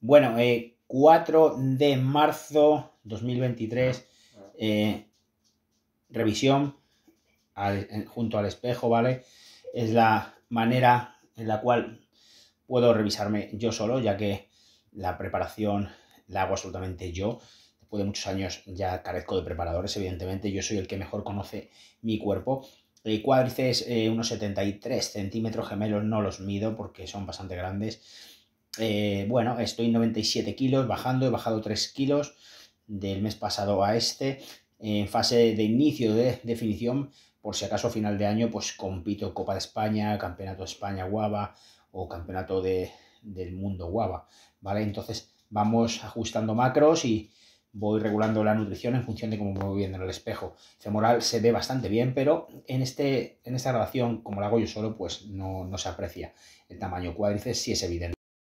Bueno, 4 eh, de marzo 2023, eh, revisión junto al espejo, ¿vale? Es la manera en la cual puedo revisarme yo solo, ya que la preparación la hago absolutamente yo. Después de muchos años ya carezco de preparadores, evidentemente. Yo soy el que mejor conoce mi cuerpo. El cuádriceps, eh, unos 73 centímetros gemelos, no los mido porque son bastante grandes. Eh, bueno, estoy en 97 kilos, bajando, he bajado 3 kilos del mes pasado a este, en fase de inicio de definición, por si acaso a final de año, pues compito Copa de España, Campeonato de España Guava o Campeonato del Mundo Guava, ¿vale? Entonces vamos ajustando macros y voy regulando la nutrición en función de cómo me voy viendo en el espejo. Femoral se ve bastante bien, pero en, este, en esta grabación, como la hago yo solo, pues no, no se aprecia. El tamaño cuádriceps sí es evidente.